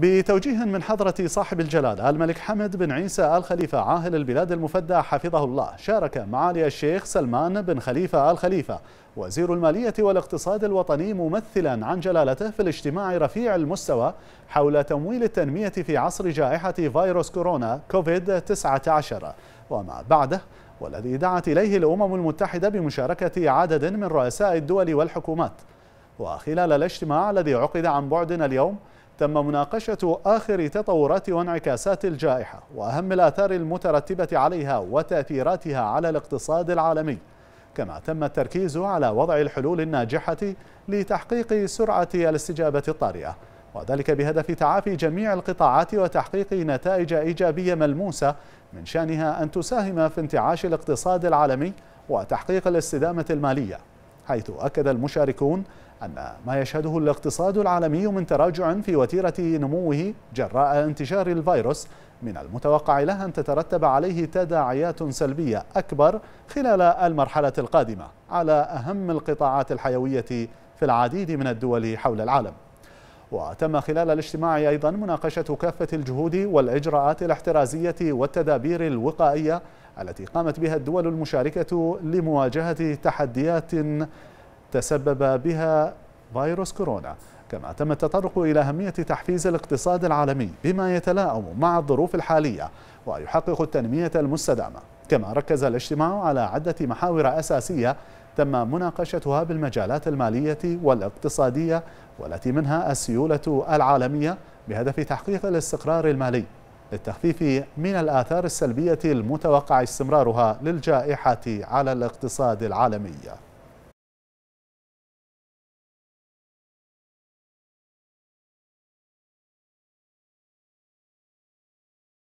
بتوجيه من حضرة صاحب الجلالة الملك حمد بن عيسى آل خليفة عاهل البلاد المفدى حفظه الله شارك معالي الشيخ سلمان بن خليفة آل خليفة وزير المالية والاقتصاد الوطني ممثلا عن جلالته في الاجتماع رفيع المستوى حول تمويل التنمية في عصر جائحة فيروس كورونا كوفيد 19 وما بعده والذي دعت إليه الأمم المتحدة بمشاركة عدد من رؤساء الدول والحكومات وخلال الاجتماع الذي عقد عن بعدنا اليوم تم مناقشة آخر تطورات وانعكاسات الجائحة وأهم الآثار المترتبة عليها وتأثيراتها على الاقتصاد العالمي كما تم التركيز على وضع الحلول الناجحة لتحقيق سرعة الاستجابة الطارئة وذلك بهدف تعافي جميع القطاعات وتحقيق نتائج إيجابية ملموسة من شأنها أن تساهم في انتعاش الاقتصاد العالمي وتحقيق الاستدامة المالية حيث أكد المشاركون أن ما يشهده الاقتصاد العالمي من تراجع في وتيرة نموه جراء انتشار الفيروس من المتوقع له أن تترتب عليه تداعيات سلبية أكبر خلال المرحلة القادمة على أهم القطاعات الحيوية في العديد من الدول حول العالم وتم خلال الاجتماع أيضا مناقشة كافة الجهود والإجراءات الاحترازية والتدابير الوقائية التي قامت بها الدول المشاركة لمواجهة تحديات تسبب بها فيروس كورونا كما تم التطرق إلى أهمية تحفيز الاقتصاد العالمي بما يتلائم مع الظروف الحالية ويحقق التنمية المستدامة كما ركز الاجتماع على عدة محاور أساسية تم مناقشتها بالمجالات المالية والاقتصادية والتي منها السيولة العالمية بهدف تحقيق الاستقرار المالي للتخفيف من الآثار السلبية المتوقع استمرارها للجائحة على الاقتصاد العالمي